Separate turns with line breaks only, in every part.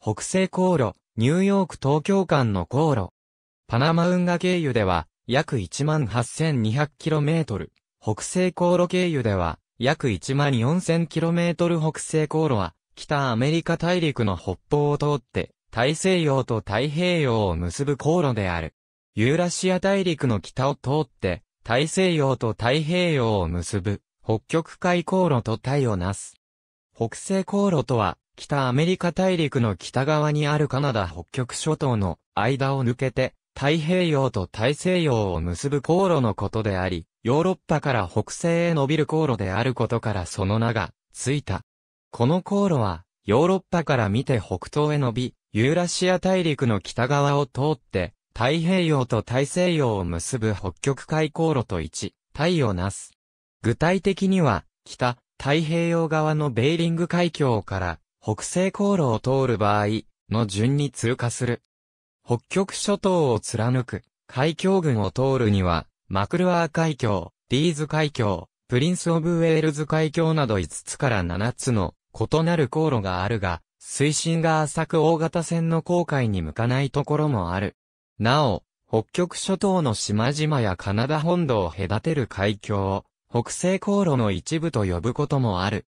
北西航路、ニューヨーク東京間の航路。パナマ運河経由では、約 18,200km。北西航路経由では、約 14,000km 北西航路は、北アメリカ大陸の北方を通って、大西洋と太平洋を結ぶ航路である。ユーラシア大陸の北を通って、大西洋と太平洋を結ぶ、北極海航路と対をなす。北西航路とは、北アメリカ大陸の北側にあるカナダ北極諸島の間を抜けて、太平洋と大西洋を結ぶ航路のことであり、ヨーロッパから北西へ伸びる航路であることからその名が、ついた。この航路は、ヨーロッパから見て北東へ伸び、ユーラシア大陸の北側を通って、太平洋と大西洋を結ぶ北極海航路と置、体をなす。具体的には、北、太平洋側のベーリング海峡から、北西航路を通る場合の順に通過する。北極諸島を貫く海峡群を通るには、マクルアー海峡、リーズ海峡、プリンス・オブ・ウェールズ海峡など5つから7つの異なる航路があるが、水深が浅く大型船の航海に向かないところもある。なお、北極諸島の島々やカナダ本土を隔てる海峡を、北西航路の一部と呼ぶこともある。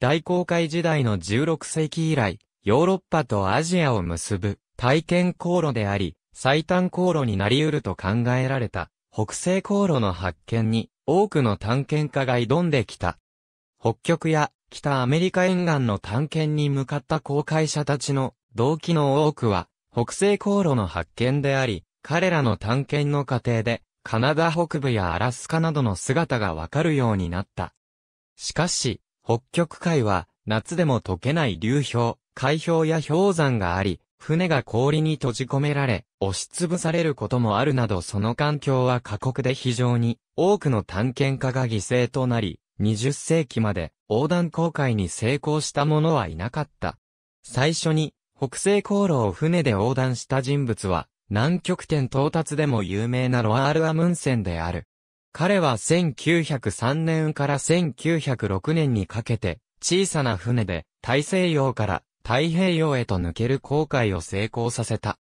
大航海時代の16世紀以来、ヨーロッパとアジアを結ぶ体験航路であり、最短航路になり得ると考えられた、北西航路の発見に多くの探検家が挑んできた。北極や北アメリカ沿岸の探検に向かった航海者たちの動機の多くは、北西航路の発見であり、彼らの探検の過程で、カナダ北部やアラスカなどの姿がわかるようになった。しかし、北極海は夏でも溶けない流氷、海氷や氷山があり、船が氷に閉じ込められ、押しつぶされることもあるなどその環境は過酷で非常に多くの探検家が犠牲となり、20世紀まで横断航海に成功した者はいなかった。最初に北西航路を船で横断した人物は、南極点到達でも有名なロアール・アムンセンである。彼は1903年から1906年にかけて、小さな船で大西洋から太平洋へと抜ける航海を成功させた。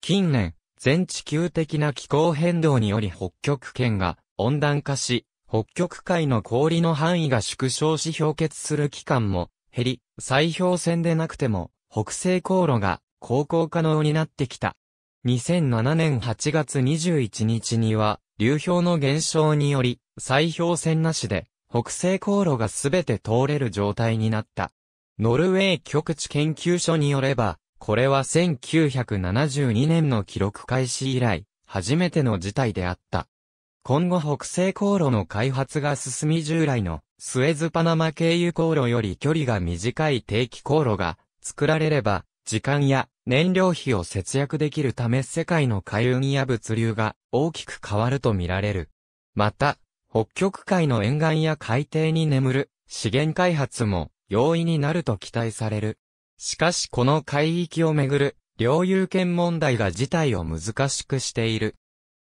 近年、全地球的な気候変動により北極圏が温暖化し、北極海の氷の範囲が縮小し氷結する期間も減り、砕氷船でなくても北西航路が航行可能になってきた。2007年8月21日には、流氷の減少により、砕氷船なしで、北西航路がすべて通れる状態になった。ノルウェー極地研究所によれば、これは1972年の記録開始以来、初めての事態であった。今後北西航路の開発が進み従来のスエズパナマ経由航路より距離が短い定期航路が作られれば、時間や燃料費を節約できるため世界の海運や物流が大きく変わると見られる。また、北極海の沿岸や海底に眠る資源開発も容易になると期待される。しかしこの海域をめぐる領有権問題が事態を難しくしている。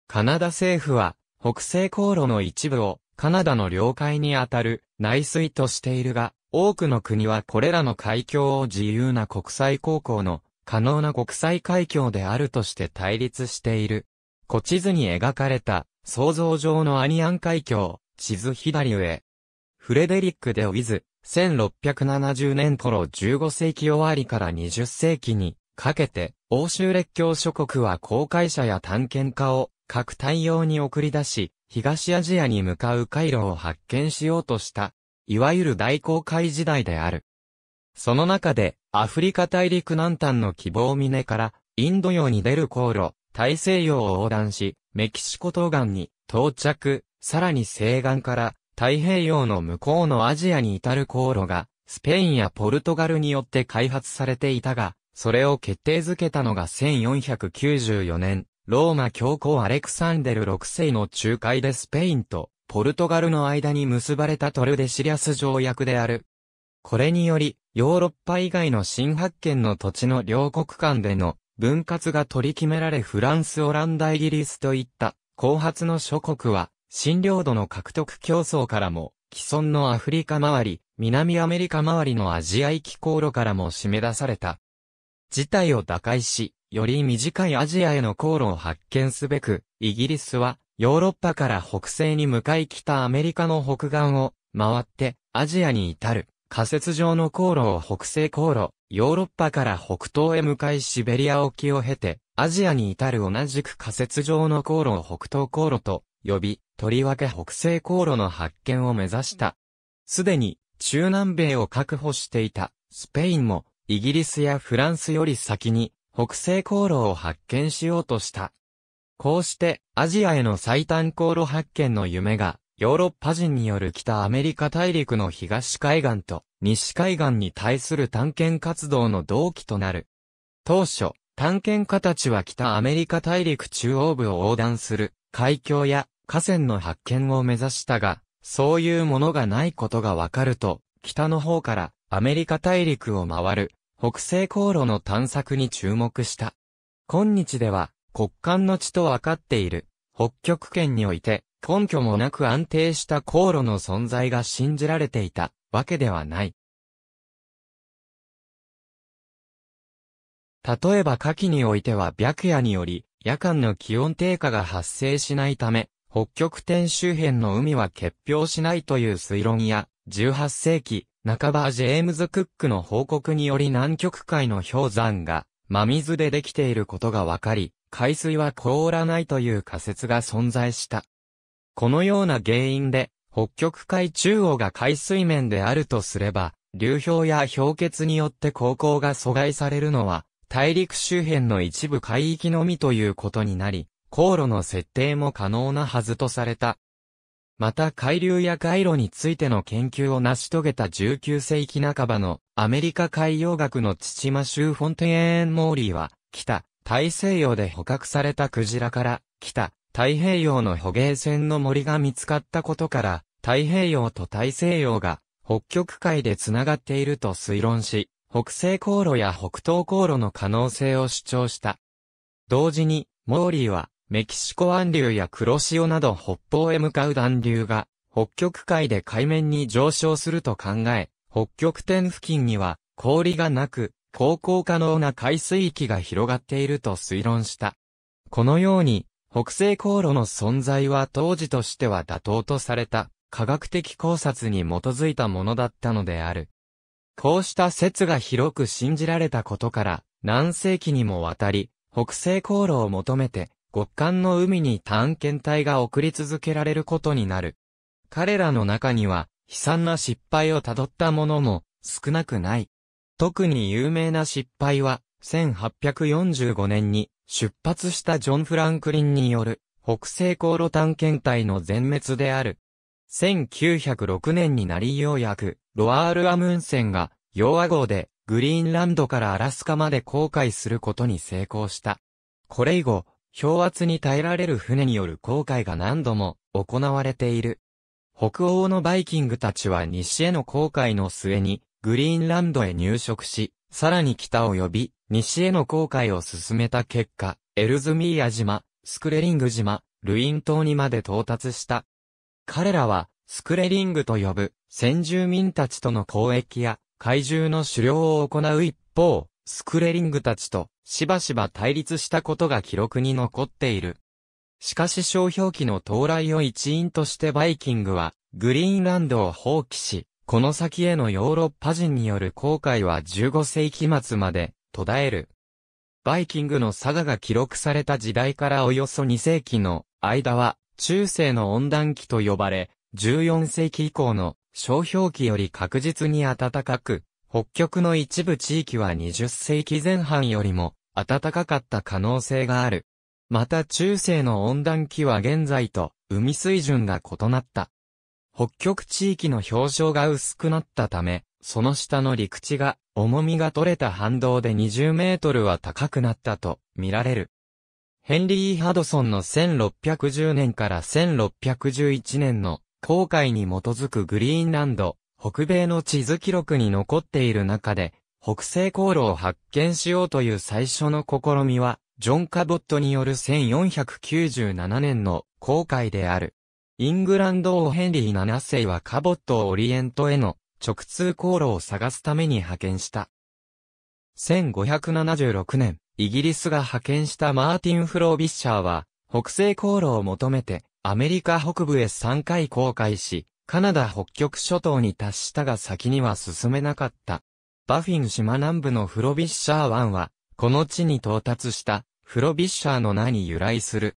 カナダ政府は北西航路の一部をカナダの領海にあたる内水としているが、多くの国はこれらの海峡を自由な国際航行の可能な国際海峡であるとして対立している。古地図に描かれた、想像上のアニアン海峡、地図左上。フレデリック・デ・ウィズ、1670年頃15世紀終わりから20世紀にかけて、欧州列強諸国は航海者や探検家を各対応に送り出し、東アジアに向かう回路を発見しようとした、いわゆる大航海時代である。その中で、アフリカ大陸南端の希望峰から、インド洋に出る航路、大西洋を横断し、メキシコ東岸に到着、さらに西岸から太平洋の向こうのアジアに至る航路が、スペインやポルトガルによって開発されていたが、それを決定づけたのが1494年、ローマ教皇アレクサンデル6世の仲介でスペインとポルトガルの間に結ばれたトルデシリアス条約である。これにより、ヨーロッパ以外の新発見の土地の両国間での分割が取り決められフランス、オランダ、イギリスといった後発の諸国は、新領土の獲得競争からも、既存のアフリカ周り、南アメリカ周りのアジア域航路からも締め出された。事態を打開し、より短いアジアへの航路を発見すべく、イギリスは、ヨーロッパから北西に向かい北アメリカの北岸を、回って、アジアに至る。仮設上の航路を北西航路、ヨーロッパから北東へ向かいシベリア沖を経て、アジアに至る同じく仮設上の航路を北東航路と呼び、とりわけ北西航路の発見を目指した。すでに中南米を確保していたスペインもイギリスやフランスより先に北西航路を発見しようとした。こうしてアジアへの最短航路発見の夢がヨーロッパ人による北アメリカ大陸の東海岸と西海岸に対する探検活動の同期となる。当初、探検家たちは北アメリカ大陸中央部を横断する海峡や河川の発見を目指したが、そういうものがないことがわかると、北の方からアメリカ大陸を回る北西航路の探索に注目した。今日では、国間の地とわかっている北極圏において、根拠もなく安定した航路の存在が信じられていたわけではない。例えば夏季においては白夜により夜間の気温低下が発生しないため、北極点周辺の海は結氷しないという推論や、18世紀、半ばジェームズ・クックの報告により南極海の氷山が真水でできていることがわかり、海水は凍らないという仮説が存在した。このような原因で、北極海中央が海水面であるとすれば、流氷や氷結によって航行が阻害されるのは、大陸周辺の一部海域のみということになり、航路の設定も可能なはずとされた。また海流や海路についての研究を成し遂げた19世紀半ばのアメリカ海洋学の父マシュー・フォンテエーン・モーリーは、北、大西洋で捕獲されたクジラから、北、太平洋の捕鯨船の森が見つかったことから、太平洋と大西洋が北極海でつながっていると推論し、北西航路や北東航路の可能性を主張した。同時に、モーリーは、メキシコ湾流や黒潮など北方へ向かう暖流が、北極海で海面に上昇すると考え、北極点付近には氷がなく、航行可能な海水域が広がっていると推論した。このように、北西航路の存在は当時としては妥当とされた科学的考察に基づいたものだったのである。こうした説が広く信じられたことから、何世紀にもわたり、北西航路を求めて、極寒の海に探検隊が送り続けられることになる。彼らの中には、悲惨な失敗を辿った者も少なくない。特に有名な失敗は、1845年に出発したジョン・フランクリンによる北西航路探検隊の全滅である。1906年になりようやく、ロアール・アムンセンが、ヨア号で、グリーンランドからアラスカまで航海することに成功した。これ以後、氷圧に耐えられる船による航海が何度も行われている。北欧のバイキングたちは西への航海の末に、グリーンランドへ入植し、さらに北及び、西への航海を進めた結果、エルズミーヤ島、スクレリング島、ルイン島にまで到達した。彼らは、スクレリングと呼ぶ、先住民たちとの交易や、怪獣の狩猟を行う一方、スクレリングたちと、しばしば対立したことが記録に残っている。しかし商標期の到来を一因としてバイキングは、グリーンランドを放棄し、この先へのヨーロッパ人による航海は15世紀末まで途絶える。バイキングの佐賀が記録された時代からおよそ2世紀の間は中世の温暖期と呼ばれ、14世紀以降の商標期より確実に暖かく、北極の一部地域は20世紀前半よりも暖かかった可能性がある。また中世の温暖期は現在と海水準が異なった。北極地域の氷床が薄くなったため、その下の陸地が重みが取れた反動で20メートルは高くなったと見られる。ヘンリー・ハドソンの1610年から1611年の航海に基づくグリーンランド、北米の地図記録に残っている中で、北西航路を発見しようという最初の試みは、ジョン・カボットによる1497年の航海である。イングランド王ヘンリー7世はカボットオリエントへの直通航路を探すために派遣した。1576年、イギリスが派遣したマーティン・フロービッシャーは、北西航路を求めて、アメリカ北部へ3回航海し、カナダ北極諸島に達したが先には進めなかった。バフィン島南部のフロビッシャー湾は、この地に到達した、フロビッシャーの名に由来する。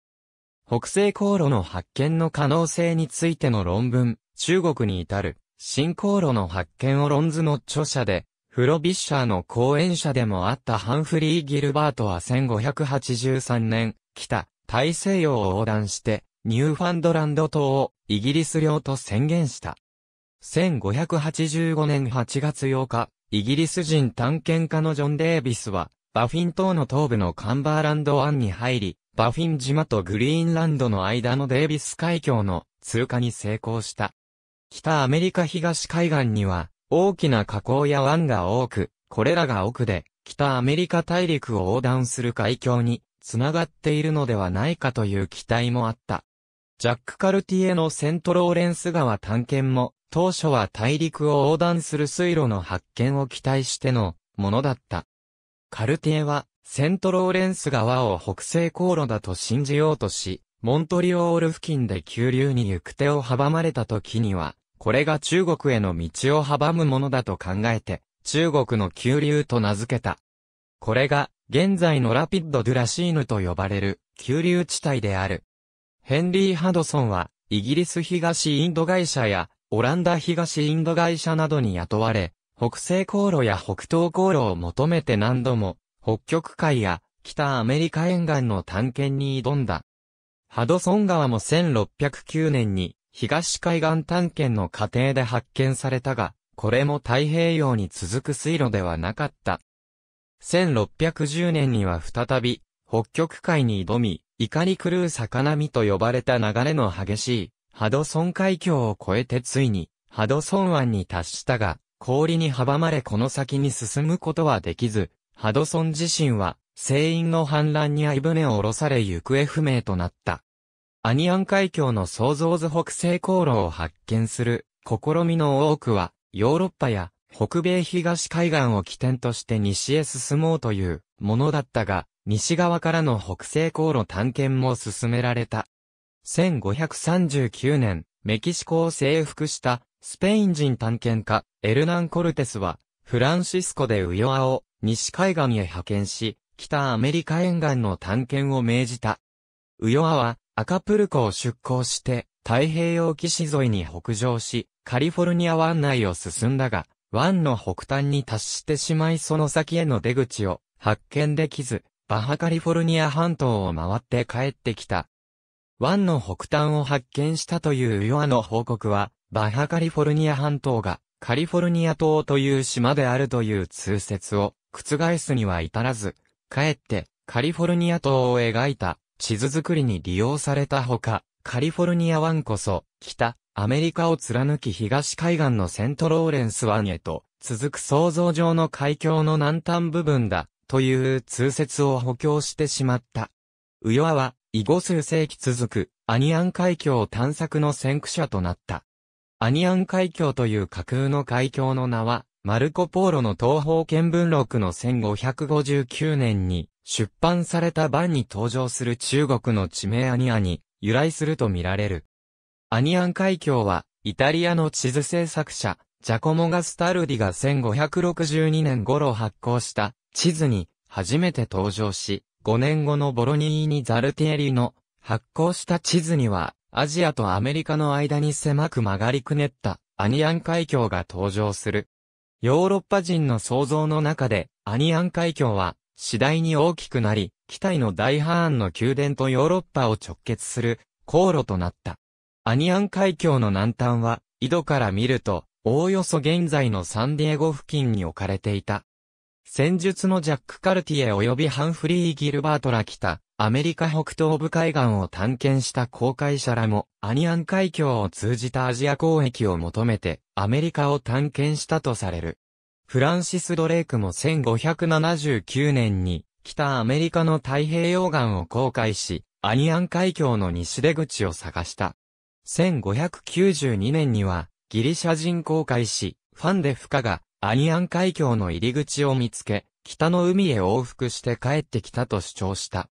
北西航路の発見の可能性についての論文、中国に至る、新航路の発見を論図の著者で、フロビッシャーの講演者でもあったハンフリー・ギルバートは1583年、北、大西洋を横断して、ニューファンドランド島をイギリス領と宣言した。1585年8月8日、イギリス人探検家のジョン・デービスは、バフィン島の東部のカンバーランド湾に入り、バフィン島とグリーンランドの間のデービス海峡の通過に成功した。北アメリカ東海岸には大きな河口や湾が多く、これらが奥で北アメリカ大陸を横断する海峡につながっているのではないかという期待もあった。ジャック・カルティエのセントローレンス川探検も当初は大陸を横断する水路の発見を期待してのものだった。カルティエはセントローレンス川を北西航路だと信じようとし、モントリオール付近で急流に行く手を阻まれた時には、これが中国への道を阻むものだと考えて、中国の急流と名付けた。これが、現在のラピッド・ドゥ・ラシーヌと呼ばれる、急流地帯である。ヘンリー・ハドソンは、イギリス東インド会社や、オランダ東インド会社などに雇われ、北西航路や北東航路を求めて何度も、北極海や北アメリカ沿岸の探検に挑んだ。ハドソン川も1609年に東海岸探検の過程で発見されたが、これも太平洋に続く水路ではなかった。1610年には再び北極海に挑み、怒り狂う魚見と呼ばれた流れの激しいハドソン海峡を越えてついにハドソン湾に達したが、氷に阻まれこの先に進むことはできず、ハドソン自身は、船員の反乱に相船を下ろされ行方不明となった。アニアン海峡の創造図北西航路を発見する試みの多くは、ヨーロッパや北米東海岸を起点として西へ進もうというものだったが、西側からの北西航路探検も進められた。1539年、メキシコを征服したスペイン人探検家エルナン・コルテスは、フランシスコでウヨアを西海岸へ派遣し、北アメリカ沿岸の探検を命じた。ウヨアは、アカプルコを出港して、太平洋岸沿いに北上し、カリフォルニア湾内を進んだが、湾の北端に達してしまいその先への出口を発見できず、バハカリフォルニア半島を回って帰ってきた。湾の北端を発見したというウヨアの報告は、バハカリフォルニア半島がカリフォルニア島という島であるという通説を覆すには至らず、かえってカリフォルニア島を描いた地図作りに利用されたほか、カリフォルニア湾こそ北、アメリカを貫き東海岸のセントローレンス湾へと続く想像上の海峡の南端部分だという通説を補強してしまった。ウヨアは、以後数世紀続く、アニアン海峡探索の先駆者となった。アニアン海峡という架空の海峡の名は、マルコ・ポーロの東方見聞録の1559年に出版された版に登場する中国の地名アニアに由来するとみられる。アニアン海峡はイタリアの地図制作者ジャコモ・ガスタルディが1562年頃発行した地図に初めて登場し、5年後のボロニーニ・ザルティエリの発行した地図にはアジアとアメリカの間に狭く曲がりくねったアニアン海峡が登場する。ヨーロッパ人の想像の中で、アニアン海峡は、次第に大きくなり、機体の大ハーンの宮殿とヨーロッパを直結する、航路となった。アニアン海峡の南端は、井戸から見ると、おおよそ現在のサンディエゴ付近に置かれていた。戦術のジャック・カルティエ及びハンフリー・ギルバートら来た、アメリカ北東部海岸を探検した航海者らも、アニアン海峡を通じたアジア交易を求めて、アメリカを探検したとされる。フランシス・ドレイクも1579年に、北アメリカの太平洋岸を航海し、アニアン海峡の西出口を探した。1592年には、ギリシャ人航海士、ファンデフカが、アニアン海峡の入り口を見つけ、北の海へ往復して帰ってきたと主張した。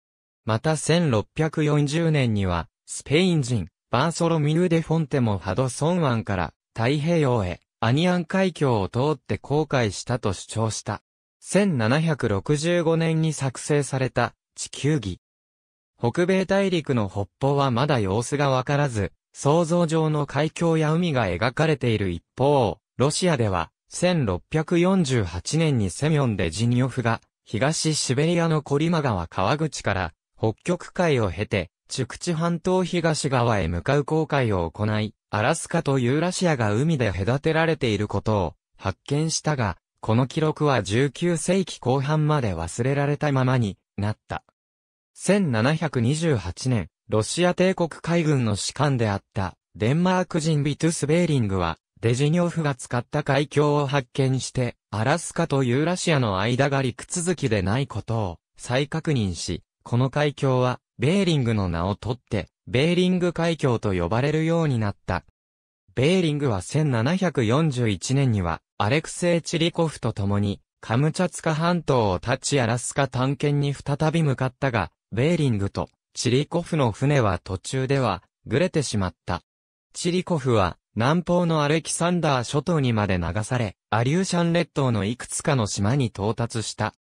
また1640年には、スペイン人、バーソロミュー・デ・フォンテもハドソン湾から太平洋へ、アニアン海峡を通って航海したと主張した。1765年に作成された地球儀。北米大陸の北方はまだ様子がわからず、想像上の海峡や海が描かれている一方、ロシアでは、1648年にセミョンでジニョフが、東シベリアのコリマ川川口から北極海を経て、ク地半島東側へ向かう航海を行い、アラスカとユーラシアが海で隔てられていることを発見したが、この記録は19世紀後半まで忘れられたままになった。1728年、ロシア帝国海軍の士官であったデンマーク人ビトゥス・ベーリングは、デジニョフが使った海峡を発見して、アラスカとユーラシアの間が陸続きでないことを再確認し、この海峡は、ベーリングの名をとって、ベーリング海峡と呼ばれるようになった。ベーリングは1741年には、アレクセイ・チリコフと共に、カムチャツカ半島を立ちアラスカ探検に再び向かったが、ベーリングとチリコフの船は途中では、ぐれてしまった。チリコフは、南方のアレキサンダー諸島にまで流され、アリューシャン列島のいくつかの島に到達した。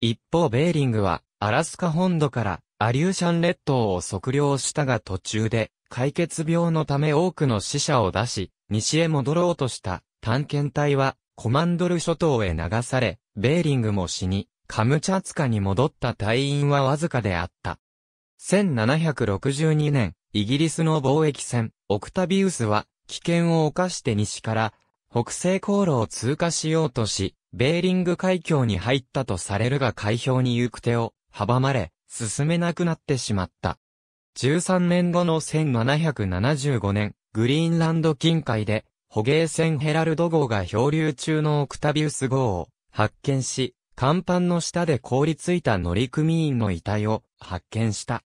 一方ベーリングは、アラスカ本土からアリューシャン列島を測量したが途中で、解決病のため多くの死者を出し、西へ戻ろうとした探検隊はコマンドル諸島へ流され、ベーリングも死に、カムチャツカに戻った隊員はわずかであった。1762年、イギリスの貿易船、オクタビウスは、危険を冒して西から北西航路を通過しようとし、ベーリング海峡に入ったとされるが海氷に行く手を阻まれ、進めなくなってしまった。13年後の1775年、グリーンランド近海で、捕鯨船ヘラルド号が漂流中のオクタビウス号を発見し、甲板の下で凍りついた乗組員の遺体を発見した。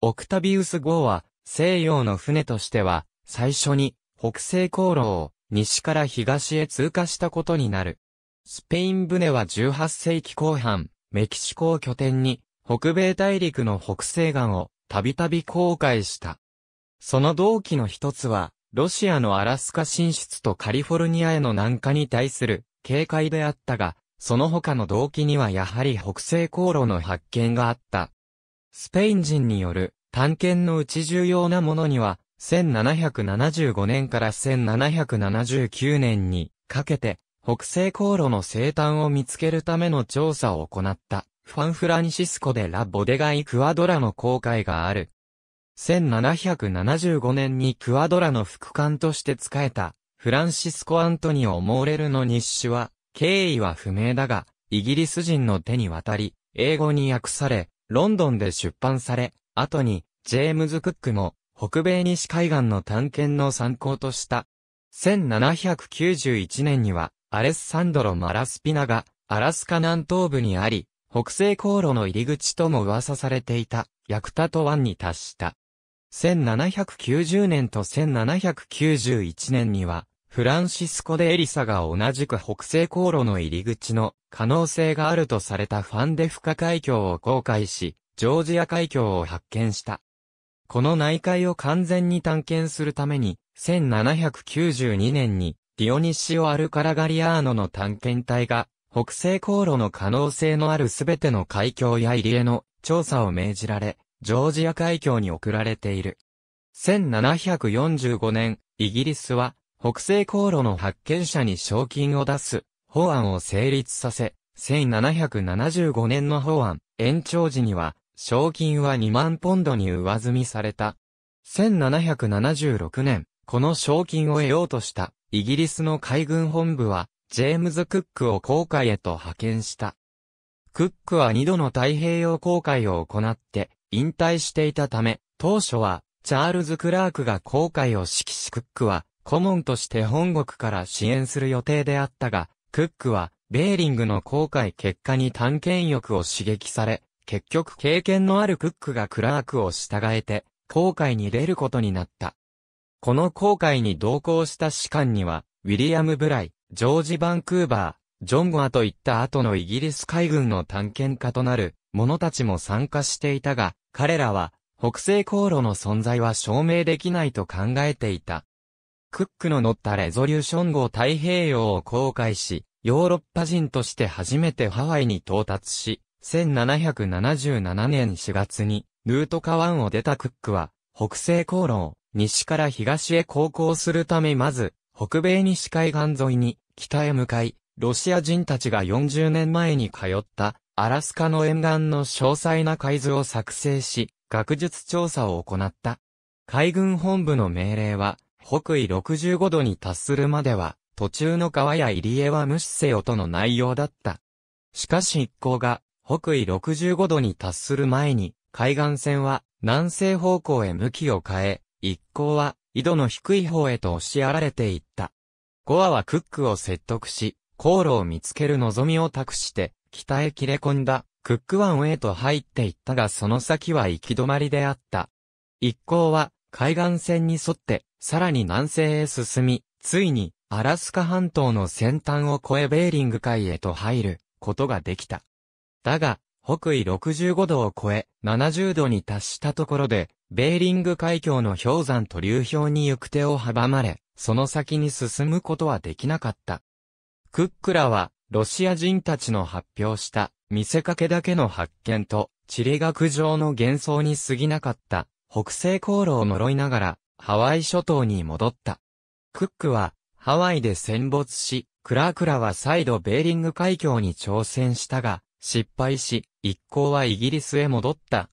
オクタビウス号は、西洋の船としては、最初に北西航路を西から東へ通過したことになる。スペイン船は18世紀後半、メキシコを拠点に北米大陸の北西岸をたびたび航海した。その動機の一つは、ロシアのアラスカ進出とカリフォルニアへの南下に対する警戒であったが、その他の動機にはやはり北西航路の発見があった。スペイン人による探検のうち重要なものには、1775年から1779年にかけて、北西航路の生誕を見つけるための調査を行った。ファンフランシスコでラ・ボデガイ・クアドラの公開がある。1775年にクアドラの副官として仕えた、フランシスコ・アントニオ・モーレルの日誌は、経緯は不明だが、イギリス人の手に渡り、英語に訳され、ロンドンで出版され、後に、ジェームズ・クックも、北米西海岸の探検の参考とした。1791年には、アレッサンドロ・マラスピナが、アラスカ南東部にあり、北西航路の入り口とも噂されていた、ヤクタと湾に達した。1790年と1791年には、フランシスコ・でエリサが同じく北西航路の入り口の可能性があるとされたファンデフカ海峡を航海し、ジョージア海峡を発見した。この内海を完全に探検するために、1792年に、ディオニシオ・アルカラガリアーノの探検隊が北西航路の可能性のあるすべての海峡や入り江の調査を命じられ、ジョージア海峡に送られている。1745年、イギリスは、北西航路の発見者に賞金を出す、法案を成立させ、1775年の法案、延長時には、賞金は2万ポンドに上積みされた。1776年、この賞金を得ようとした、イギリスの海軍本部は、ジェームズ・クックを航海へと派遣した。クックは二度の太平洋航海を行って引退していたため、当初はチャールズ・クラークが航海を指揮しクックは顧問として本国から支援する予定であったが、クックはベーリングの航海結果に探検欲を刺激され、結局経験のあるクックがクラークを従えて、航海に出ることになった。この航海に同行した士官には、ウィリアム・ブライ、ジョージ・バンクーバー、ジョンゴアといった後のイギリス海軍の探検家となる者たちも参加していたが、彼らは北西航路の存在は証明できないと考えていた。クックの乗ったレゾリューション号太平洋を航海し、ヨーロッパ人として初めてハワイに到達し、1777年4月に、ヌートカ湾を出たクックは、北西航路を西から東へ航行するためまず、北米西海岸沿いに、北へ向かい、ロシア人たちが40年前に通ったアラスカの沿岸の詳細な海図を作成し、学術調査を行った。海軍本部の命令は、北緯65度に達するまでは、途中の川や入江は無視せよとの内容だった。しかし一行が、北緯65度に達する前に、海岸線は南西方向へ向きを変え、一行は、緯度の低い方へと押しやられていった。ゴアはクックを説得し、航路を見つける望みを託して、北へ切れ込んだ、クック湾へと入っていったがその先は行き止まりであった。一行は、海岸線に沿って、さらに南西へ進み、ついに、アラスカ半島の先端を越えベーリング海へと入ることができた。だが、北緯65度を超え、70度に達したところで、ベーリング海峡の氷山と流氷に行く手を阻まれ、その先に進むことはできなかった。クックラは、ロシア人たちの発表した見せかけだけの発見と、地理学上の幻想に過ぎなかった北西航路を呪いながら、ハワイ諸島に戻った。クックは、ハワイで戦没し、クラークラは再度ベーリング海峡に挑戦したが、失敗し、一行はイギリスへ戻った。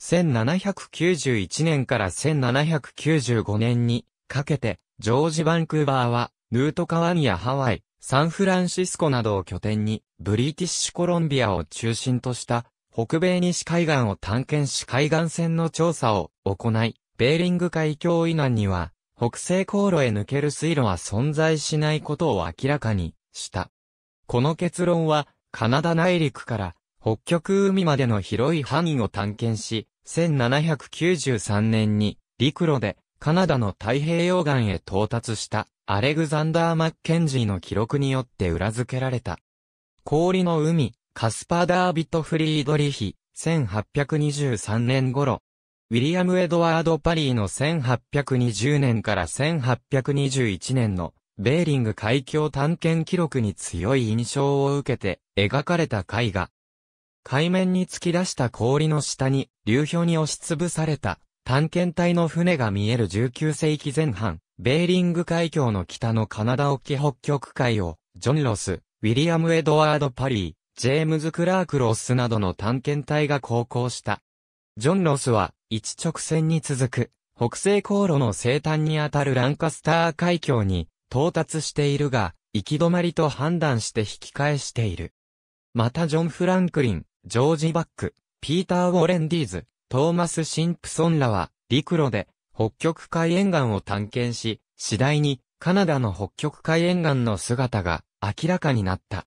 1791年から1795年にかけて、ジョージ・バンクーバーは、ヌートカワニやハワイ、サンフランシスコなどを拠点に、ブリティッシュコロンビアを中心とした、北米西海岸を探検し海岸線の調査を行い、ベーリング海峡以南には、北西航路へ抜ける水路は存在しないことを明らかにした。この結論は、カナダ内陸から北極海までの広い範囲を探検し、1793年に陸路でカナダの太平洋岸へ到達したアレグザンダー・マッケンジーの記録によって裏付けられた。氷の海、カスパダー・ビト・フリードリヒ、1823年頃。ウィリアム・エドワード・パリーの1820年から1821年のベーリング海峡探検記録に強い印象を受けて描かれた絵画。海面に突き出した氷の下に流氷に押しつぶされた探検隊の船が見える19世紀前半、ベーリング海峡の北のカナダ沖北極海を、ジョン・ロス、ウィリアム・エドワード・パリー、ジェームズ・クラーク・ロスなどの探検隊が航行した。ジョン・ロスは、一直線に続く、北西航路の西端にあたるランカスター海峡に到達しているが、行き止まりと判断して引き返している。またジョン・フランクリン、ジョージ・バック、ピーター・ウォレンディーズ、トーマス・シンプソンらは、陸路で北極海沿岸を探検し、次第にカナダの北極海沿岸の姿が明らかになった。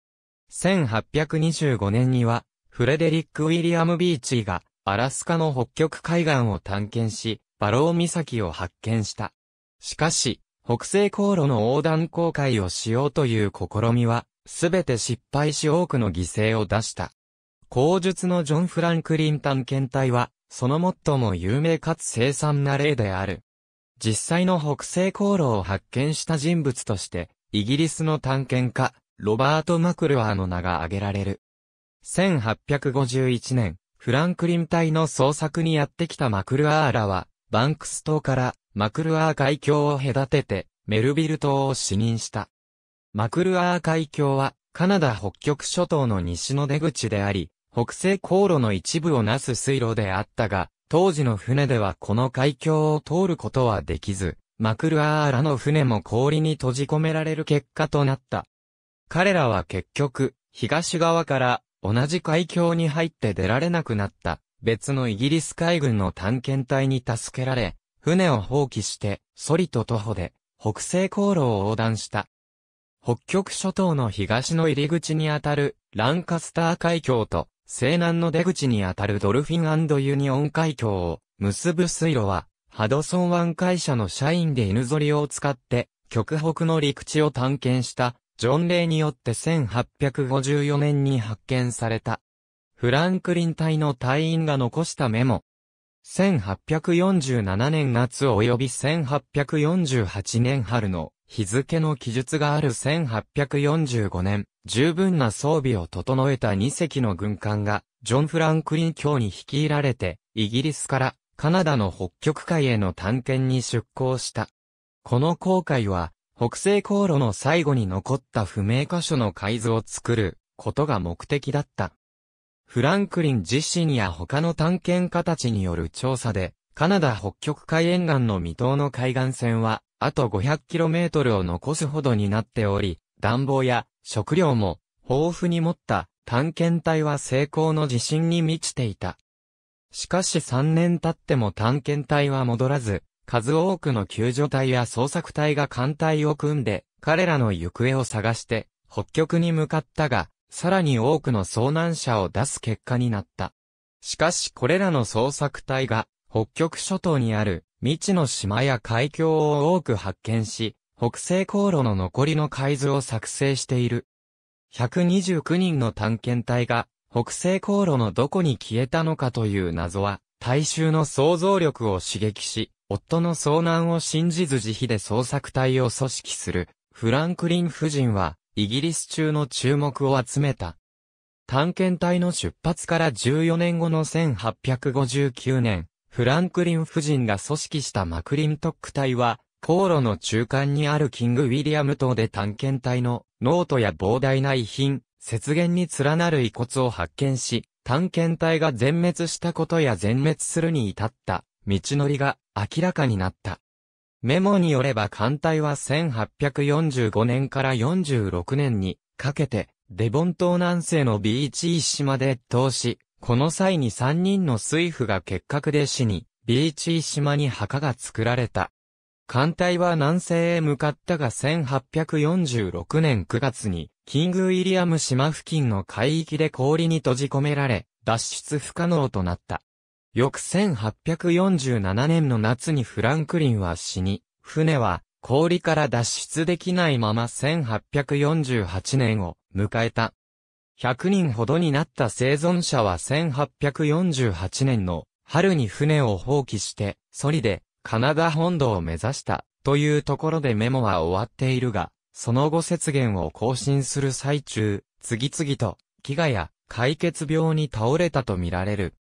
1825年には、フレデリック・ウィリアム・ビーチーがアラスカの北極海岸を探検し、バロー岬を発見した。しかし、北西航路の横断航海をしようという試みは、すべて失敗し多くの犠牲を出した。口術のジョン・フランクリン探検隊は、その最も有名かつ凄惨な例である。実際の北西航路を発見した人物として、イギリスの探検家、ロバート・マクルワーの名が挙げられる。1851年、フランクリン隊の捜索にやってきたマクルアーらは、バンクス島からマクルアー海峡を隔てて、メルビル島を死認した。マクルアー海峡は、カナダ北極諸島の西の出口であり、北西航路の一部をなす水路であったが、当時の船ではこの海峡を通ることはできず、マクルアーらの船も氷に閉じ込められる結果となった。彼らは結局、東側から同じ海峡に入って出られなくなった。別のイギリス海軍の探検隊に助けられ、船を放棄して、ソリと徒歩で、北西航路を横断した。北極諸島の東の入り口にあたる、ランカスター海峡と、西南の出口にあたるドルフィンユニオン海峡を結ぶ水路は、ハドソン湾会社の社員で犬ぞりを使って、極北の陸地を探検した、ジョン・レイによって1854年に発見された。フランクリン隊の隊員が残したメモ。1847年夏及び1848年春の日付の記述がある1845年、十分な装備を整えた2隻の軍艦が、ジョン・フランクリン卿に率いられて、イギリスからカナダの北極海への探検に出航した。この航海は、北西航路の最後に残った不明箇所の海図を作ることが目的だった。フランクリン自身や他の探検家たちによる調査で、カナダ北極海沿岸の未踏の海岸線は、あと 500km を残すほどになっており、暖房や食料も豊富に持った探検隊は成功の自信に満ちていた。しかし3年経っても探検隊は戻らず、数多くの救助隊や捜索隊が艦隊を組んで、彼らの行方を探して、北極に向かったが、さらに多くの遭難者を出す結果になった。しかしこれらの捜索隊が、北極諸島にある未知の島や海峡を多く発見し、北西航路の残りの海図を作成している。129人の探検隊が、北西航路のどこに消えたのかという謎は、大衆の想像力を刺激し、夫の遭難を信じず慈悲で捜索隊を組織する、フランクリン夫人は、イギリス中の注目を集めた。探検隊の出発から14年後の1859年、フランクリン夫人が組織したマクリントック隊は、航路の中間にあるキング・ウィリアム島で探検隊のノートや膨大な遺品、雪原に連なる遺骨を発見し、探検隊が全滅したことや全滅するに至った道のりが明らかになった。メモによれば艦隊は1845年から46年にかけてデボン島南西のビーチ石まで投し、この際に3人の水夫が結核で死に、ビーチ石島に墓が作られた。艦隊は南西へ向かったが1846年9月に、キング・ウィリアム島付近の海域で氷に閉じ込められ、脱出不可能となった。翌1847年の夏にフランクリンは死に、船は氷から脱出できないまま1848年を迎えた。100人ほどになった生存者は1848年の春に船を放棄して、ソリでカナダ本土を目指した、というところでメモは終わっているが、その後雪原を更新する最中、次々と、飢餓や解決病に倒れたとみられる。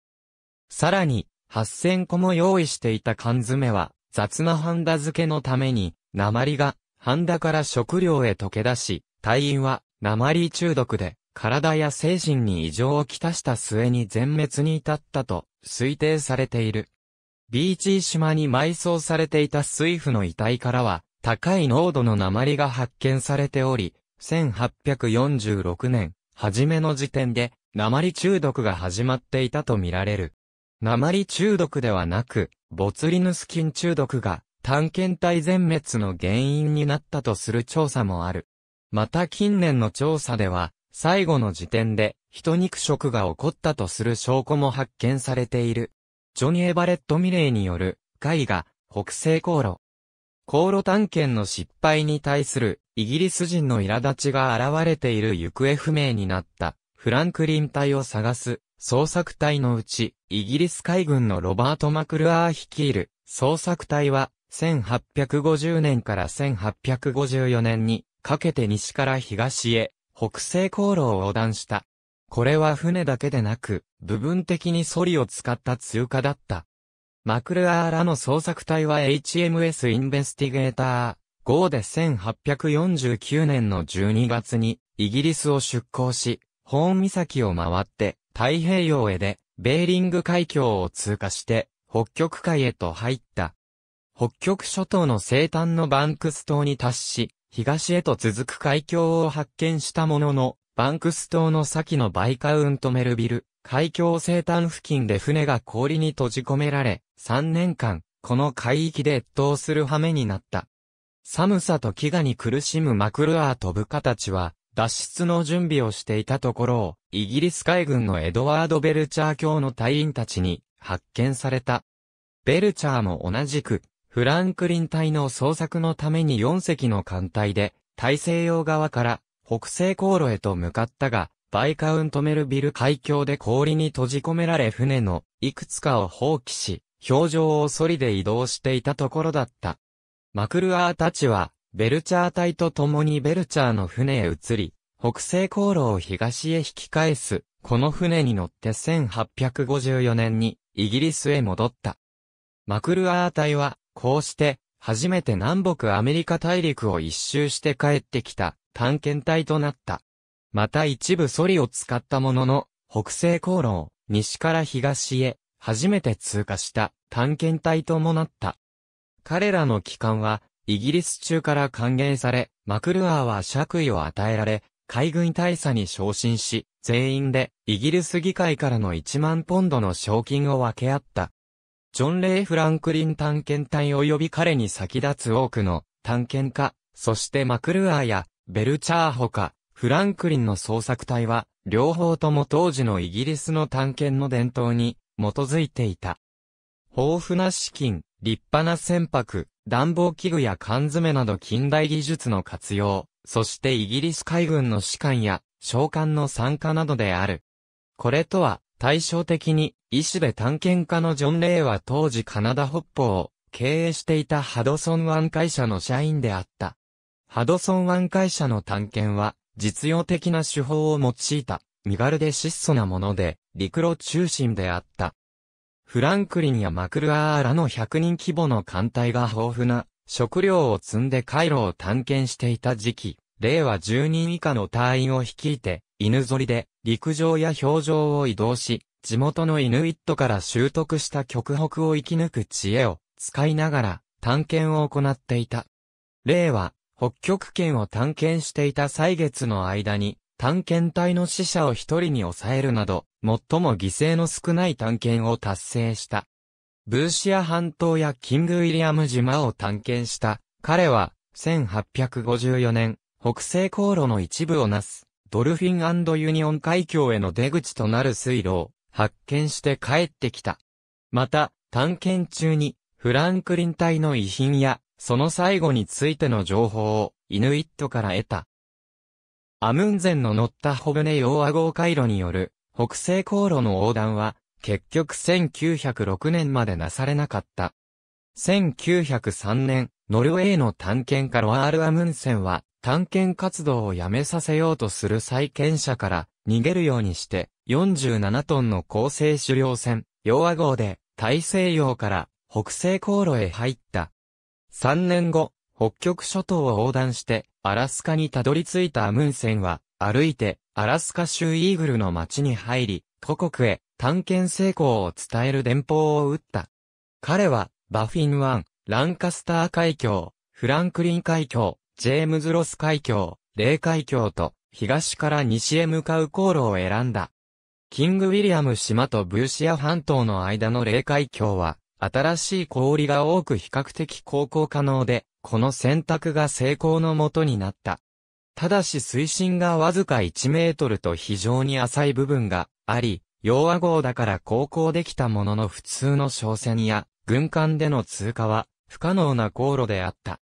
さらに、8000個も用意していた缶詰は、雑なハンダ付けのために、鉛が、ハンダから食料へ溶け出し、隊員は、鉛中毒で、体や精神に異常をきたした末に全滅に至ったと、推定されている。ビーチー島に埋葬されていた水夫の遺体からは、高い濃度の鉛が発見されており、1846年、初めの時点で、鉛中毒が始まっていたとみられる。鉛中毒ではなく、ボツリヌス菌中毒が、探検隊全滅の原因になったとする調査もある。また近年の調査では、最後の時点で、人肉食が起こったとする証拠も発見されている。ジョニー・エバレット・ミレイによる、絵画、北西航路。航路探検の失敗に対する、イギリス人の苛立ちが現れている行方不明になった、フランクリン隊を探す、捜索隊のうち、イギリス海軍のロバート・マクルアー率いる、捜索隊は、1850年から1854年に、かけて西から東へ、北西航路を横断した。これは船だけでなく、部分的にソリを使った通貨だった。マクルアーラの捜索隊は HMS インベスティゲーター号で1849年の12月にイギリスを出港し、ホーン岬を回って太平洋へでベーリング海峡を通過して北極海へと入った。北極諸島の西端のバンクス島に達し、東へと続く海峡を発見したものの、バンクス島の先のバイカウントメルビル、海峡西端付近で船が氷に閉じ込められ、3年間、この海域で越冬する羽目になった。寒さと飢餓に苦しむマクルアーと部下たちは、脱出の準備をしていたところを、イギリス海軍のエドワード・ベルチャー卿の隊員たちに発見された。ベルチャーも同じく、フランクリン隊の捜索のために4隻の艦隊で、大西洋側から北西航路へと向かったが、バイカウントメルビル海峡で氷に閉じ込められ船のいくつかを放棄し、表情をそりで移動していたところだった。マクルアーたちは、ベルチャー隊と共にベルチャーの船へ移り、北西航路を東へ引き返す、この船に乗って1854年にイギリスへ戻った。マクルアー隊は、こうして、初めて南北アメリカ大陸を一周して帰ってきた、探検隊となった。また一部ソリを使ったものの、北西航路を西から東へ初めて通過した探検隊ともなった。彼らの帰還はイギリス中から歓迎され、マクルアーは爵位を与えられ、海軍大佐に昇進し、全員でイギリス議会からの1万ポンドの賞金を分け合った。ジョン・レイ・フランクリン探検隊及び彼に先立つ多くの探検家、そしてマクルアーやベルチャーほか、フランクリンの捜索隊は、両方とも当時のイギリスの探検の伝統に基づいていた。豊富な資金、立派な船舶、暖房器具や缶詰など近代技術の活用、そしてイギリス海軍の士官や将官の参加などである。これとは対照的に医師で探検家のジョン・レイは当時カナダ北方を経営していたハドソン湾会社の社員であった。ハドソン湾会社の探検は、実用的な手法を用いた、身軽で質素なもので、陸路中心であった。フランクリンやマクルアーラの100人規模の艦隊が豊富な食料を積んで回路を探検していた時期、例は10人以下の隊員を率いて、犬ぞりで陸上や氷上を移動し、地元のイヌイットから習得した極北を生き抜く知恵を使いながら探検を行っていた。例は北極圏を探検していた歳月の間に、探検隊の死者を一人に抑えるなど、最も犠牲の少ない探検を達成した。ブーシア半島やキングウィリアム島を探検した。彼は、1854年、北西航路の一部をなす、ドルフィンユニオン海峡への出口となる水路を発見して帰ってきた。また、探検中に、フランクリン隊の遺品や、その最後についての情報を、イヌイットから得た。アムンゼンの乗ったホグネ洋和号回路による、北西航路の横断は、結局1906年までなされなかった。1903年、ノルウェーの探検家ロアール・アムンセンは、探検活動をやめさせようとする債権者から逃げるようにして、47トンの構成狩猟船、洋ア号で大西洋から北西航路へ入った3年後、北極諸島を横断して、アラスカにたどり着いたアムンセンは、歩いて、アラスカ州イーグルの町に入り、故国へ探検成功を伝える電報を打った。彼は、バフィン湾、ランカスター海峡、フランクリン海峡、ジェームズ・ロス海峡、レイ海峡と、東から西へ向かう航路を選んだ。キング・ウィリアム島とブーシア半島の間の霊海峡は、新しい氷が多く比較的航行可能で、この選択が成功のもとになった。ただし水深がわずか1メートルと非常に浅い部分があり、洋和号だから航行できたものの普通の商船や軍艦での通過は不可能な航路であった。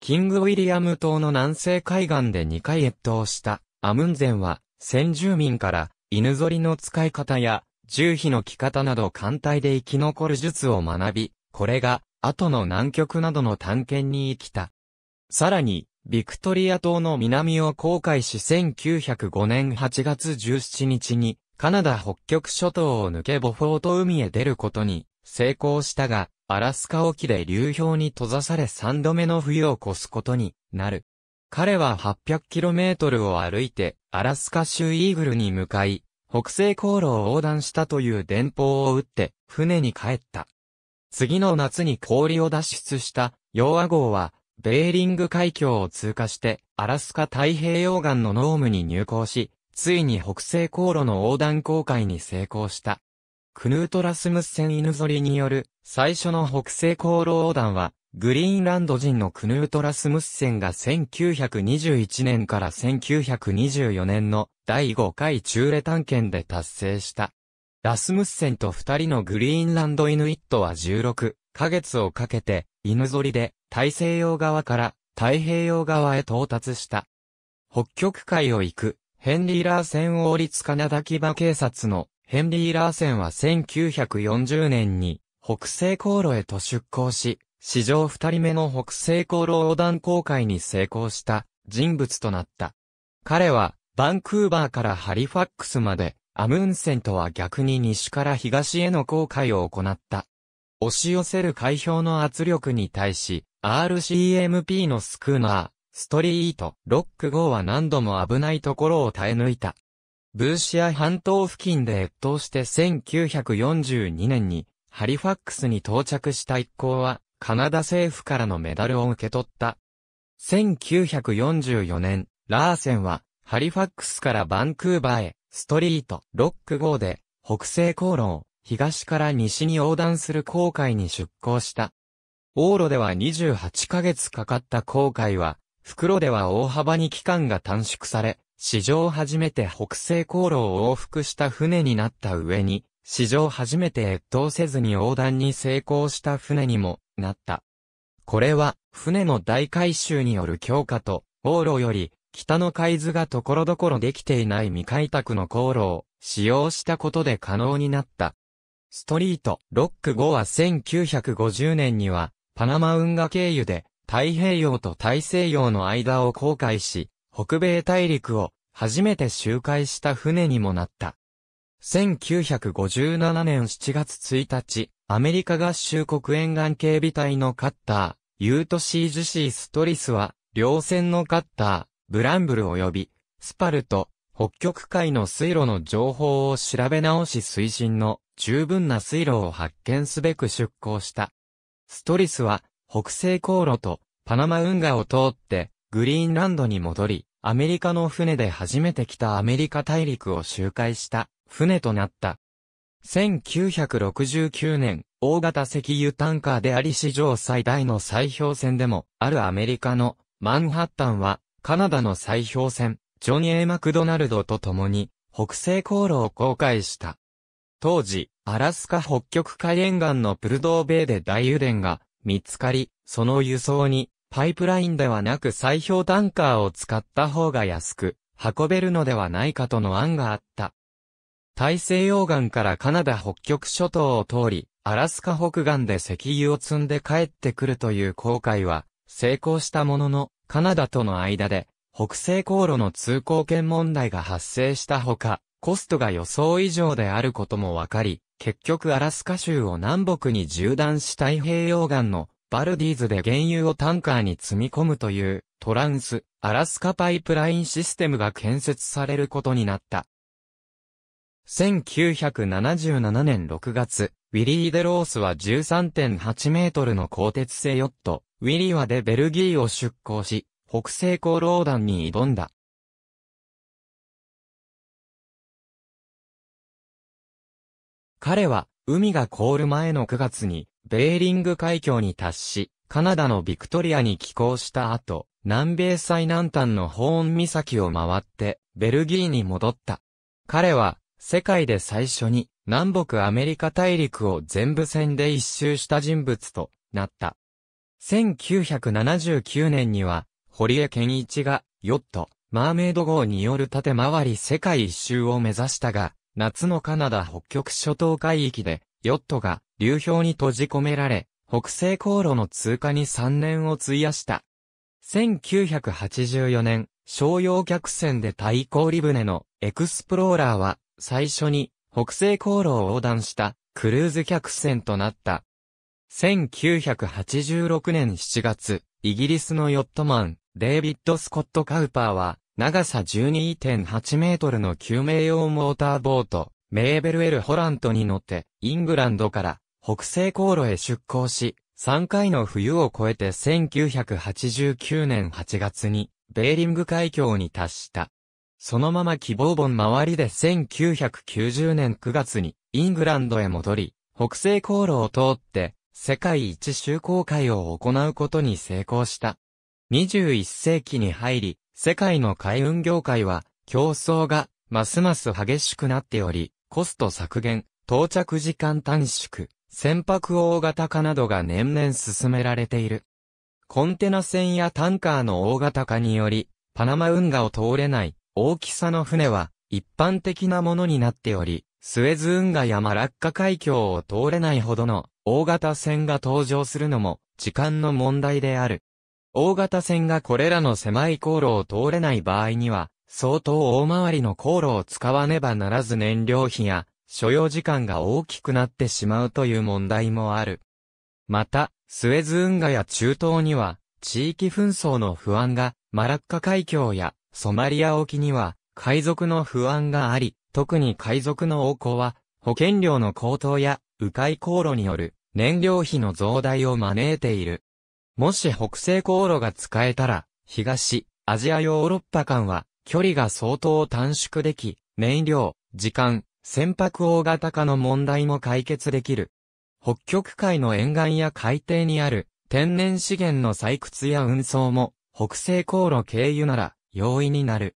キングウィリアム島の南西海岸で2回越冬したアムンゼンは先住民から犬ぞりの使い方や重火の着方など艦隊で生き残る術を学び、これが、後の南極などの探検に生きた。さらに、ビクトリア島の南を航海し1905年8月17日に、カナダ北極諸島を抜けボフォート海へ出ることに成功したが、アラスカ沖で流氷に閉ざされ3度目の冬を越すことになる。彼は 800km を歩いてアラスカ州イーグルに向かい、北西航路を横断したという電報を打って、船に帰った。次の夏に氷を脱出したヨーア号は、ベーリング海峡を通過して、アラスカ太平洋岸のノームに入港し、ついに北西航路の横断航海に成功した。クヌート・ラスムッセン・犬ゾリによる最初の北西航路横断は、グリーンランド人のクヌート・ラスムッセンが1921年から1924年の第5回中レ探検で達成した。ラスムッセンと二人のグリーンランドイヌイットは16ヶ月をかけて、犬ぞりで大西洋側から太平洋側へ到達した。北極海を行く、ヘンリー・ラーセン王立カナダ騎馬警察のヘンリー・ラーセンは1940年に北西航路へと出港し、史上二人目の北西航路横断航海に成功した人物となった。彼はバンクーバーからハリファックスまで、アムンセンとは逆に西から東への航海を行った。押し寄せる海氷の圧力に対し、RCMP のスクーナー、ストリート、ロック号は何度も危ないところを耐え抜いた。ブーシア半島付近で越冬して1942年に、ハリファックスに到着した一行は、カナダ政府からのメダルを受け取った。1944年、ラーセンは、ハリファックスからバンクーバーへ、ストリート、ロック号で、北西航路を、東から西に横断する航海に出港した。往路では28ヶ月かかった航海は、袋では大幅に期間が短縮され、史上初めて北西航路を往復した船になった上に、史上初めて越冬せずに横断に成功した船にもなった。これは、船の大改修による強化と、往路より北の海図が所々できていない未開拓の航路を使用したことで可能になった。ストリート、ロック5は1950年には、パナマ運河経由で、太平洋と大西洋の間を航海し、北米大陸を初めて周回した船にもなった。1957年7月1日、アメリカ合衆国沿岸警備隊のカッター、ユート・シージュシー・ストリスは、両船のカッター、ブランブル及び、スパルト、北極海の水路の情報を調べ直し水深の十分な水路を発見すべく出港した。ストリスは北西航路とパナマ運河を通ってグリーンランドに戻り、アメリカの船で初めて来たアメリカ大陸を周回した船となった。1969年、大型石油タンカーであり史上最大の砕氷船でもあるアメリカのマンハッタンはカナダの砕氷船、ジョン・ー・マクドナルドと共に、北西航路を航海した。当時、アラスカ北極海沿岸のプルドーベイで大油田が見つかり、その輸送に、パイプラインではなく砕氷タンカーを使った方が安く、運べるのではないかとの案があった。大西洋岸からカナダ北極諸島を通り、アラスカ北岸で石油を積んで帰ってくるという航海は、成功したものの、カナダとの間で、北西航路の通行権問題が発生したほか、コストが予想以上であることも分かり、結局アラスカ州を南北に縦断し太平洋岸のバルディーズで原油をタンカーに積み込むというトランス・アラスカパイプラインシステムが建設されることになった。1977年6月、ウィリー・デロースは13.8メートルの鋼鉄製ヨット、ウィリはでベルギーを出港し、北西航労団に挑んだ。彼は、海が凍る前の9月に、ベーリング海峡に達し、カナダのビクトリアに寄港した後、南米最南端のホーン岬を回って、ベルギーに戻った。彼は、世界で最初に、南北アメリカ大陸を全部戦で一周した人物となった。1979年には、堀江健一が、ヨット、マーメイド号による縦回り世界一周を目指したが、夏のカナダ北極諸島海域で、ヨットが流氷に閉じ込められ、北西航路の通過に3年を費やした。1984年、商用客船で対抗リブネのエクスプローラーは、最初に北西航路を横断したクルーズ客船となった。1986年7月、イギリスのヨットマン、デイビッド・スコット・カウパーは、長さ12.8メートルの救命用モーターボート、メーベル・エル・ホラントに乗って、イングランドから北西航路へ出港し、3回の冬を越えて1989年8月に、ベーリング海峡に達した。そのまま希望本周りで1990年9月にイングランドへ戻り、北西航路を通って世界一周航海を行うことに成功した。21世紀に入り、世界の海運業界は競争がますます激しくなっており、コスト削減、到着時間短縮、船舶大型化などが年々進められている。コンテナ船やタンカーの大型化により、パナマ運河を通れない大きさの船は一般的なものになっており、スエズ運河やマラッカ海峡を通れないほどの大型船が登場するのも時間の問題である。大型船がこれらの狭い航路を通れない場合には、相当大回りの航路を使わねばならず燃料費や所要時間が大きくなってしまうという問題もある。また、スエズ運河や中東には地域紛争の不安がマラッカ海峡やソマリア沖には、海賊の不安があり、特に海賊の横行は、保険料の高騰や、迂回航路による燃料費の増大を招いている。もし北西航路が使えたら、東、アジアヨーロッパ間は、距離が相当短縮でき、燃料、時間、船舶大型化の問題も解決できる。北極海の沿岸や海底にある天然資源の採掘や運送も北西航路経由なら容易になる。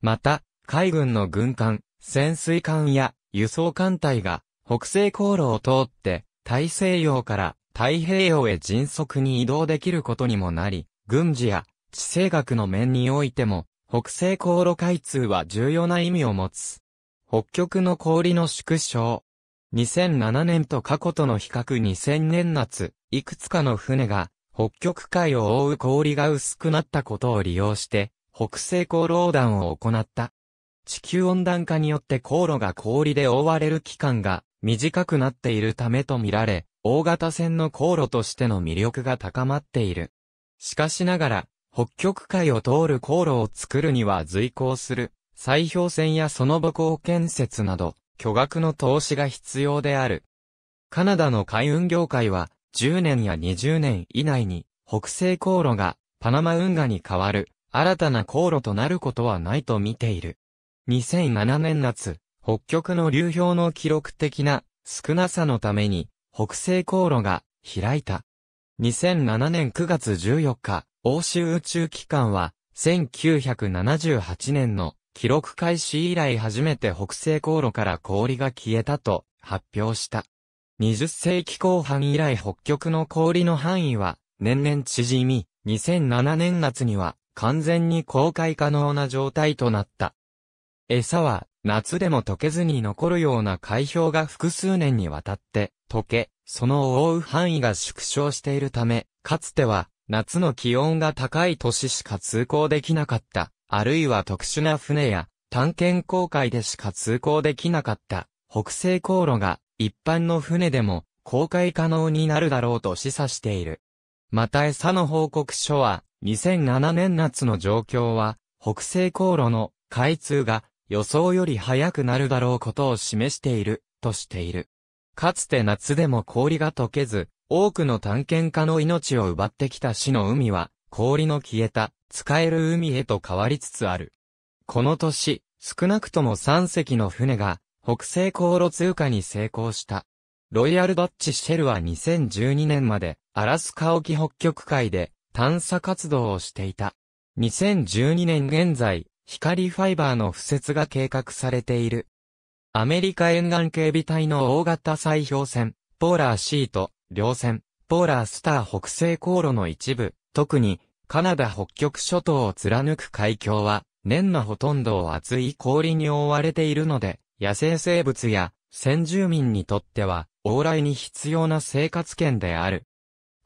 また、海軍の軍艦、潜水艦や輸送艦隊が北西航路を通って大西洋から太平洋へ迅速に移動できることにもなり、軍事や地政学の面においても北西航路開通は重要な意味を持つ。北極の氷の縮小。2007年と過去との比較2000年夏、いくつかの船が北極海を覆う氷が薄くなったことを利用して、北西航路横断を行った。地球温暖化によって航路が氷で覆われる期間が短くなっているためとみられ、大型船の航路としての魅力が高まっている。しかしながら、北極海を通る航路を作るには随行する、砕氷船やその母港建設など、巨額の投資が必要である。カナダの海運業界は、10年や20年以内に、北西航路がパナマ運河に変わる新たな航路となることはないと見ている。2007年夏、北極の流氷の記録的な少なさのために北西航路が開いた。2007年9月14日、欧州宇宙機関は1978年の記録開始以来初めて北西航路から氷が消えたと発表した。20世紀後半以来北極の氷の範囲は年々縮み、2007年夏には完全に公開可能な状態となった。餌は夏でも溶けずに残るような海氷が複数年にわたって溶け、その覆う範囲が縮小しているため、かつては夏の気温が高い年しか通行できなかった、あるいは特殊な船や探検航海でしか通行できなかった北西航路が一般の船でも公開可能になるだろうと示唆している。また餌の報告書は2007年夏の状況は、北西航路の開通が予想より早くなるだろうことを示している、としている。かつて夏でも氷が溶けず、多くの探検家の命を奪ってきた死の海は、氷の消えた、使える海へと変わりつつある。この年、少なくとも3隻の船が、北西航路通過に成功した。ロイヤル・ドッチ・シェルは2012年まで、アラスカ沖北極海で、探査活動をしていた。2012年現在、光ファイバーの敷設が計画されている。アメリカ沿岸警備隊の大型砕氷船、ポーラーシート、両船、ポーラースター北西航路の一部、特にカナダ北極諸島を貫く海峡は、年のほとんどを厚い氷に覆われているので、野生生物や先住民にとっては、往来に必要な生活圏である。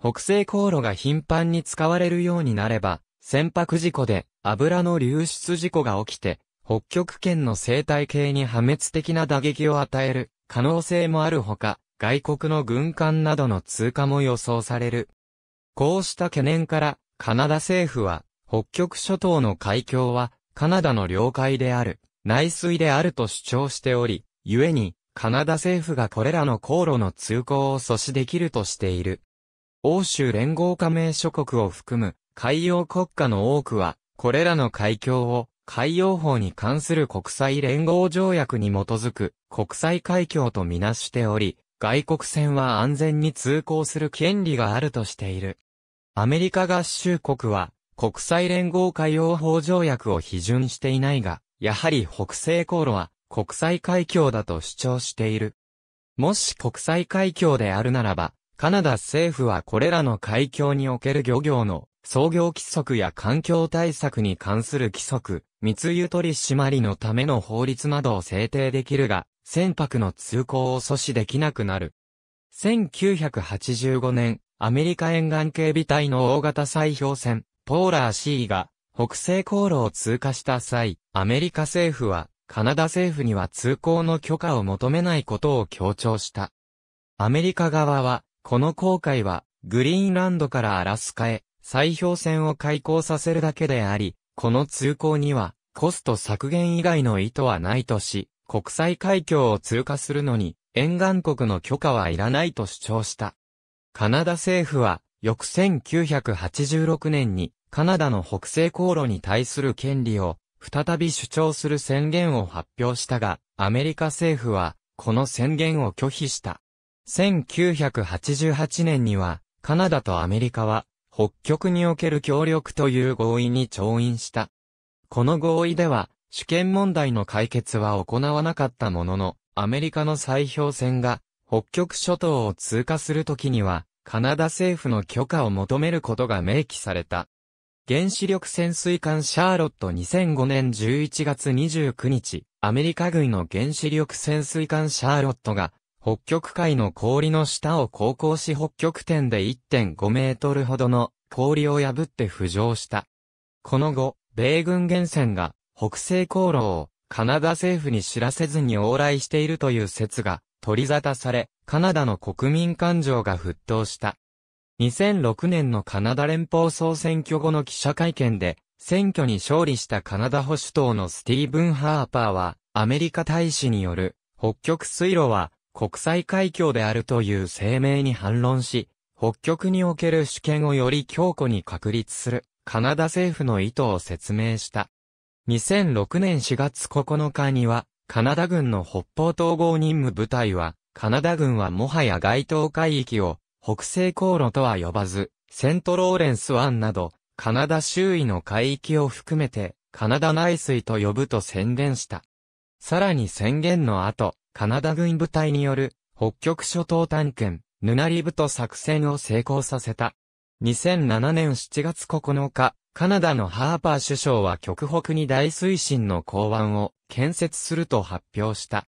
北西航路が頻繁に使われるようになれば、船舶事故で油の流出事故が起きて、北極圏の生態系に破滅的な打撃を与える可能性もあるほか、外国の軍艦などの通過も予想される。こうした懸念から、カナダ政府は、北極諸島の海峡は、カナダの領海である、内水であると主張しており、故に、カナダ政府がこれらの航路の通行を阻止できるとしている。欧州連合加盟諸国を含む海洋国家の多くは、これらの海峡を海洋法に関する国際連合条約に基づく国際海峡とみなしており、外国船は安全に通行する権利があるとしている。アメリカ合衆国は国際連合海洋法条約を批准していないが、やはり北西航路は国際海峡だと主張している。もし国際海峡であるならば、カナダ政府はこれらの海峡における漁業の創業規則や環境対策に関する規則、密輸取締りのための法律などを制定できるが、船舶の通行を阻止できなくなる。1985年、アメリカ沿岸警備隊の大型砕氷船、ポーラー C が北西航路を通過した際、アメリカ政府はカナダ政府には通行の許可を求めないことを強調した。アメリカ側はこの航海は、グリーンランドからアラスカへ、砕氷船を開港させるだけであり、この通行には、コスト削減以外の意図はないとし、国際海峡を通過するのに、沿岸国の許可はいらないと主張した。カナダ政府は、翌1986年に、カナダの北西航路に対する権利を、再び主張する宣言を発表したが、アメリカ政府は、この宣言を拒否した。1988年には、カナダとアメリカは、北極における協力という合意に調印した。この合意では、主権問題の解決は行わなかったものの、アメリカの砕氷船が、北極諸島を通過するときには、カナダ政府の許可を求めることが明記された。原子力潜水艦シャーロット2005年11月29日、アメリカ軍の原子力潜水艦シャーロットが北極海の氷の下を航行し北極点で1.5メートルほどの氷を破って浮上した。この後、米軍原船が北西航路をカナダ政府に知らせずに往来しているという説が取り沙汰され、カナダの国民感情が沸騰した。2006年のカナダ連邦総選挙後の記者会見で、選挙に勝利したカナダ保守党のスティーブン・ハーパーは、アメリカ大使による北極水路は国際海峡であるという声明に反論し、北極における主権をより強固に確立するカナダ政府の意図を説明した。2006年4月9日には、カナダ軍の北方統合任務部隊は、カナダ軍はもはや該当海域を北西航路とは呼ばず、セントローレンス湾など、カナダ周囲の海域を含めて、カナダ内水と呼ぶと宣言した。さらに宣言の後、カナダ軍部隊による北極諸島探検、ヌナリブト作戦を成功させた。2007年7月9日、カナダのハーパー首相は極北に大推進の港湾を建設すると発表した。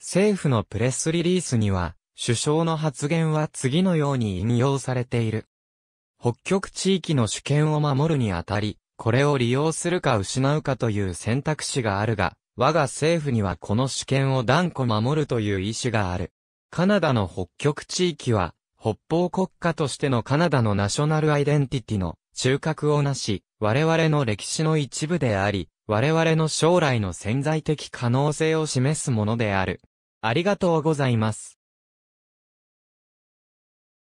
政府のプレスリリースには、首相の発言は次のように引用されている。北極地域の主権を守るにあたり、これを利用するか失うかという選択肢があるが、我が政府にはこの主権を断固守るという意志がある。カナダの北極地域は、北方国家としてのカナダのナショナルアイデンティティの中核をなし、我々の歴史の一部であり、我々の将来の潜在的可能性を示すものである。ありがとうございます。